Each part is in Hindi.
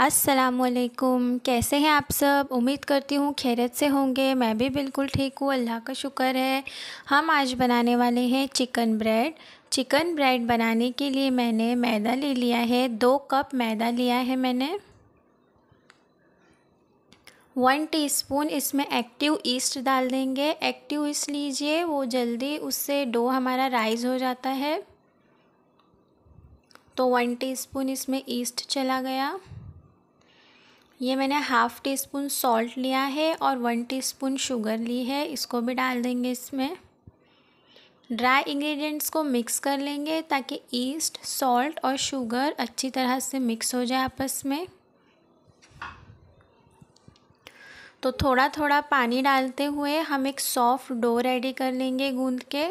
असलकुम कैसे हैं आप सब उम्मीद करती हूँ खैरत से होंगे मैं भी बिल्कुल ठीक हूँ अल्लाह का शुक्र है हम आज बनाने वाले हैं चिकन ब्रेड चिकन ब्रेड बनाने के लिए मैंने मैदा ले लिया है दो कप मैदा लिया है मैंने वन टीस्पून इसमें एक्टिव ईस्ट डाल देंगे एक्टिव ईस्ट लीजिए वो जल्दी उससे डो हमारा राइज हो जाता है तो वन टीस्पून इसमें ईस्ट चला गया ये मैंने हाफ़ टी स्पून सॉल्ट लिया है और वन टीस्पून शुगर ली है इसको भी डाल देंगे इसमें ड्राई इंग्रेडिएंट्स को मिक्स कर लेंगे ताकि ईस्ट सॉल्ट और शुगर अच्छी तरह से मिक्स हो जाए आपस में तो थोड़ा थोड़ा पानी डालते हुए हम एक सॉफ्ट डो रेडी कर लेंगे गूंद के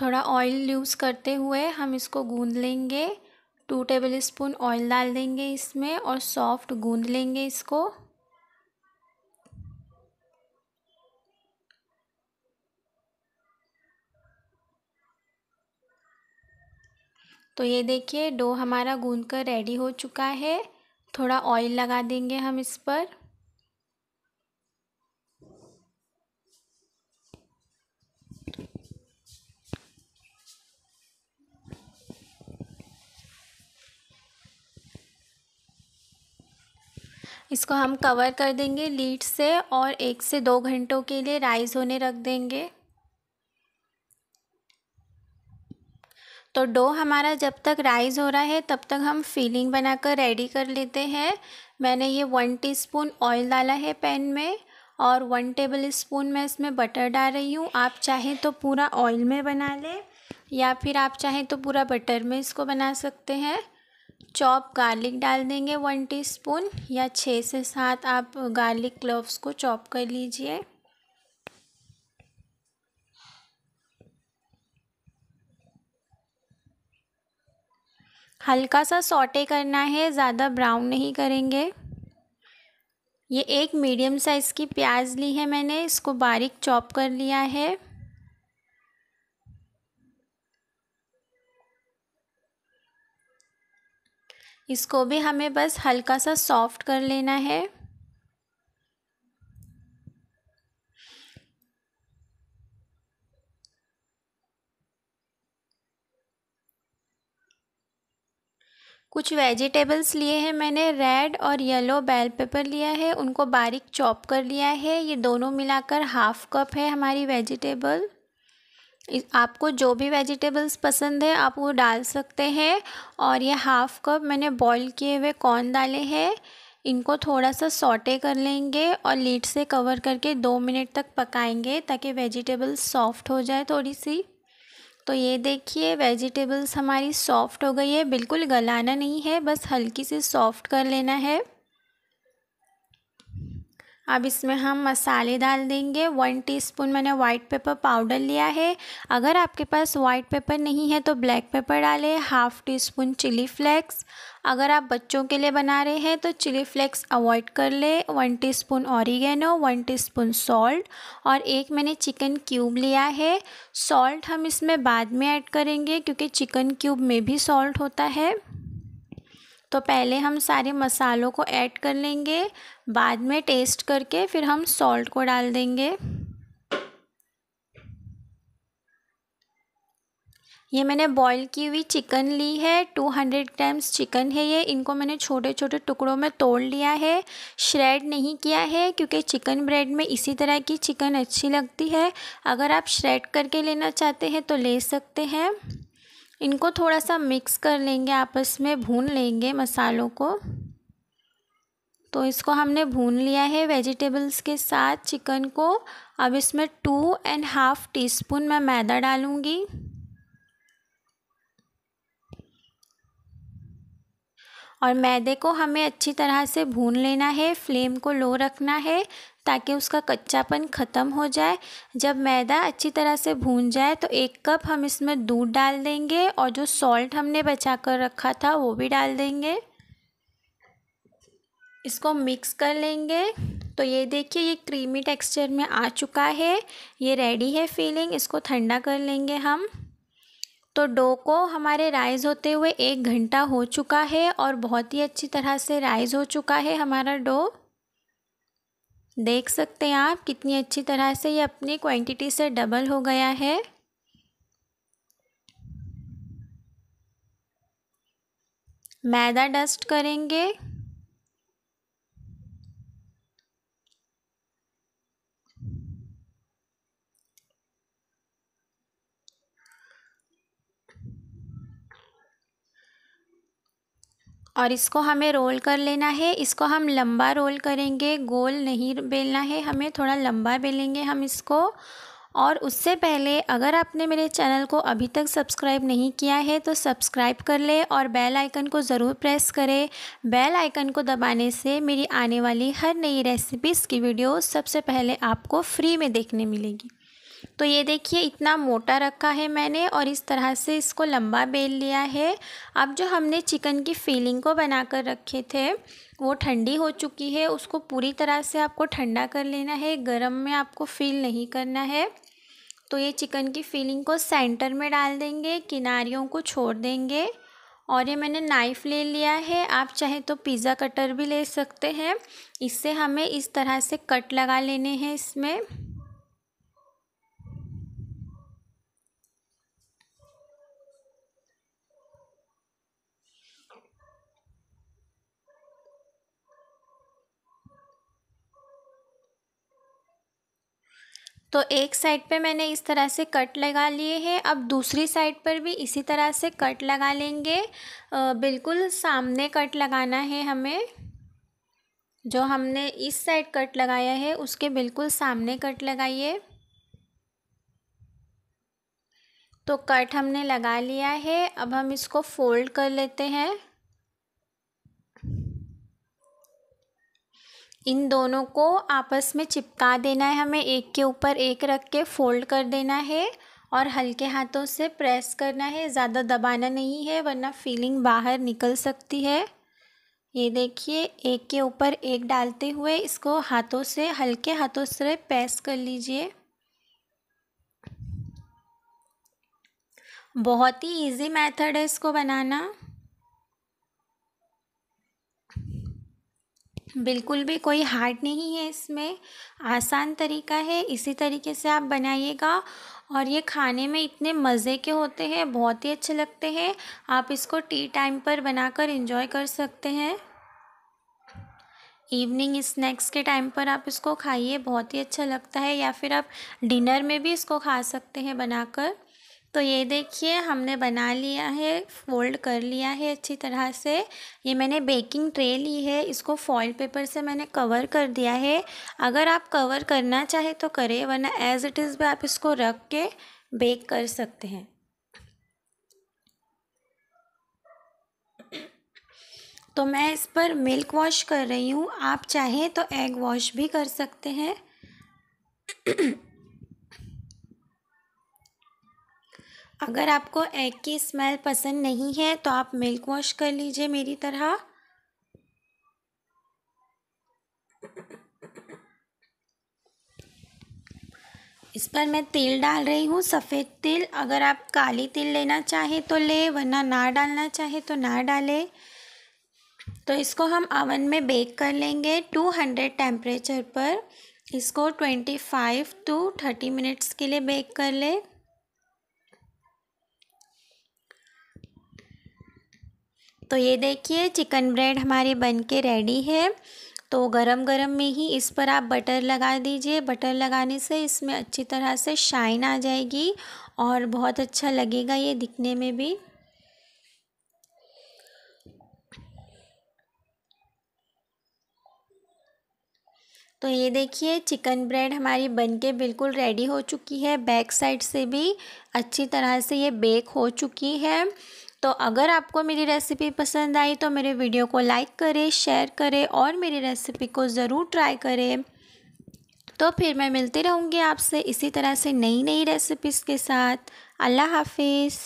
थोड़ा ऑयल यूज़ करते हुए हम इसको गूंद लेंगे टू टेबल स्पून ऑयल डाल देंगे इसमें और सॉफ्ट गूंद लेंगे इसको तो ये देखिए डो हमारा गूंद कर रेडी हो चुका है थोड़ा ऑयल लगा देंगे हम इस पर इसको हम कवर कर देंगे लीड से और एक से दो घंटों के लिए राइज होने रख देंगे तो डो हमारा जब तक राइज हो रहा है तब तक हम फीलिंग बनाकर रेडी कर लेते हैं मैंने ये वन टीस्पून ऑयल डाला है पैन में और वन टेबल स्पून मैं इसमें बटर डाल रही हूँ आप चाहें तो पूरा ऑयल में बना लें या फिर आप चाहें तो पूरा बटर में इसको बना सकते हैं चॉप गार्लिक डाल देंगे वन टीस्पून या छः से सात आप गार्लिक क्लोव्स को चॉप कर लीजिए हल्का सा सॉटे करना है ज़्यादा ब्राउन नहीं करेंगे ये एक मीडियम साइज़ की प्याज ली है मैंने इसको बारीक चॉप कर लिया है इसको भी हमें बस हल्का सा सॉफ्ट कर लेना है कुछ वेजिटेबल्स लिए हैं मैंने रेड और येलो बेल पेपर लिया है उनको बारीक चॉप कर लिया है ये दोनों मिलाकर हाफ कप है हमारी वेजिटेबल आपको जो भी वेजिटेबल्स पसंद है आप वो डाल सकते हैं और ये हाफ़ कप मैंने बॉईल किए हुए कॉर्न डाले हैं इनको थोड़ा सा सॉटे कर लेंगे और लीड से कवर करके दो मिनट तक पकाएंगे ताकि वेजिटेबल्स सॉफ्ट हो जाए थोड़ी सी तो ये देखिए वेजिटेबल्स हमारी सॉफ्ट हो गई है बिल्कुल गलाना नहीं है बस हल्की सी सॉफ्ट कर लेना है अब इसमें हम मसाले डाल देंगे वन टीस्पून मैंने वाइट पेपर पाउडर लिया है अगर आपके पास वाइट पेपर नहीं है तो ब्लैक पेपर डालें half teaspoon chilli flakes अगर आप बच्चों के लिए बना रहे हैं तो चिली फ्लेक्स अवॉइड कर ले one teaspoon oregano one teaspoon salt और एक मैंने चिकन क्यूब लिया है सॉल्ट हम इसमें बाद में ऐड करेंगे क्योंकि चिकन क्यूब में भी सॉल्ट होता है तो पहले हम सारे मसालों को ऐड कर लेंगे बाद में टेस्ट करके फिर हम सॉल्ट को डाल देंगे ये मैंने बॉईल की हुई चिकन ली है 200 ग्राम्स चिकन है ये इनको मैंने छोटे छोटे टुकड़ों में तोड़ लिया है श्रेड नहीं किया है क्योंकि चिकन ब्रेड में इसी तरह की चिकन अच्छी लगती है अगर आप श्रेड करके लेना चाहते हैं तो ले सकते हैं इनको थोड़ा सा मिक्स कर लेंगे आपस में भून लेंगे मसालों को तो इसको हमने भून लिया है वेजिटेबल्स के साथ चिकन को अब इसमें two and half teaspoon मैं मैदा डालूँगी और मैदे को हमें अच्छी तरह से भून लेना है फ्लेम को लो रखना है ताकि उसका कच्चापन ख़त्म हो जाए जब मैदा अच्छी तरह से भून जाए तो एक कप हम इसमें दूध डाल देंगे और जो सॉल्ट हमने बचा कर रखा था वो भी डाल देंगे इसको मिक्स कर लेंगे तो ये देखिए ये क्रीमी टेक्सचर में आ चुका है ये रेडी है फीलिंग इसको ठंडा कर लेंगे हम तो डो को हमारे राइज़ होते हुए एक घंटा हो चुका है और बहुत ही अच्छी तरह से राइज़ हो चुका है हमारा डो देख सकते हैं आप कितनी अच्छी तरह से ये अपनी क्वांटिटी से डबल हो गया है मैदा डस्ट करेंगे और इसको हमें रोल कर लेना है इसको हम लंबा रोल करेंगे गोल नहीं बेलना है हमें थोड़ा लंबा बेलेंगे हम इसको और उससे पहले अगर आपने मेरे चैनल को अभी तक सब्सक्राइब नहीं किया है तो सब्सक्राइब कर ले और बेल आइकन को ज़रूर प्रेस करें बेल आइकन को दबाने से मेरी आने वाली हर नई रेसिपीज़ की वीडियो सबसे पहले आपको फ्री में देखने मिलेगी तो ये देखिए इतना मोटा रखा है मैंने और इस तरह से इसको लंबा बेल लिया है अब जो हमने चिकन की फीलिंग को बना कर रखे थे वो ठंडी हो चुकी है उसको पूरी तरह से आपको ठंडा कर लेना है गर्म में आपको फील नहीं करना है तो ये चिकन की फीलिंग को सेंटर में डाल देंगे किनारियों को छोड़ देंगे और ये मैंने नाइफ़ ले लिया है आप चाहे तो पिज़्ज़ा कटर भी ले सकते हैं इससे हमें इस तरह से कट लगा लेने हैं इसमें तो एक साइड पे मैंने इस तरह से कट लगा लिए हैं अब दूसरी साइड पर भी इसी तरह से कट लगा लेंगे बिल्कुल सामने कट लगाना है हमें जो हमने इस साइड कट लगाया है उसके बिल्कुल सामने कट लगाइए तो कट हमने लगा लिया है अब हम इसको फोल्ड कर लेते हैं इन दोनों को आपस में चिपका देना है हमें एक के ऊपर एक रख के फोल्ड कर देना है और हल्के हाथों से प्रेस करना है ज़्यादा दबाना नहीं है वरना फीलिंग बाहर निकल सकती है ये देखिए एक के ऊपर एक डालते हुए इसको हाथों से हल्के हाथों से प्रेस कर लीजिए बहुत ही इजी मेथड है इसको बनाना बिल्कुल भी कोई हार्ड नहीं है इसमें आसान तरीका है इसी तरीके से आप बनाइएगा और ये खाने में इतने मज़े के होते हैं बहुत ही अच्छे लगते हैं आप इसको टी टाइम पर बनाकर इंजॉय कर सकते हैं इवनिंग स्नैक्स के टाइम पर आप इसको खाइए बहुत ही अच्छा लगता है या फिर आप डिनर में भी इसको खा सकते हैं बनाकर तो ये देखिए हमने बना लिया है फोल्ड कर लिया है अच्छी तरह से ये मैंने बेकिंग ट्रे ली है इसको फॉइल पेपर से मैंने कवर कर दिया है अगर आप कवर करना चाहे तो करें वरना एज़ इट इज़ भी आप इसको रख के बेक कर सकते हैं तो मैं इस पर मिल्क वॉश कर रही हूँ आप चाहें तो एग वॉश भी कर सकते हैं अगर आपको एग की स्मेल पसंद नहीं है तो आप मिल्क वॉश कर लीजिए मेरी तरह इस पर मैं तेल डाल रही हूँ सफ़ेद तिल अगर आप काली तिल लेना चाहे तो ले वरना ना डालना चाहे तो ना डालें तो इसको हम अवन में बेक कर लेंगे टू हंड्रेड टेम्परेचर पर इसको twenty five to thirty minutes के लिए बेक कर लें तो ये देखिए चिकन ब्रेड हमारे बन के रेडी है तो गरम गरम में ही इस पर आप बटर लगा दीजिए बटर लगाने से इसमें अच्छी तरह से शाइन आ जाएगी और बहुत अच्छा लगेगा ये दिखने में भी तो ये देखिए चिकन ब्रेड हमारी बनके बिल्कुल रेडी हो चुकी है बैक साइड से भी अच्छी तरह से ये बेक हो चुकी है तो अगर आपको मेरी रेसिपी पसंद आई तो मेरे वीडियो को लाइक करें शेयर करें और मेरी रेसिपी को ज़रूर ट्राई करें तो फिर मैं मिलती रहूँगी आपसे इसी तरह से नई नई रेसिपीज़ के साथ अल्लाह हाफिज़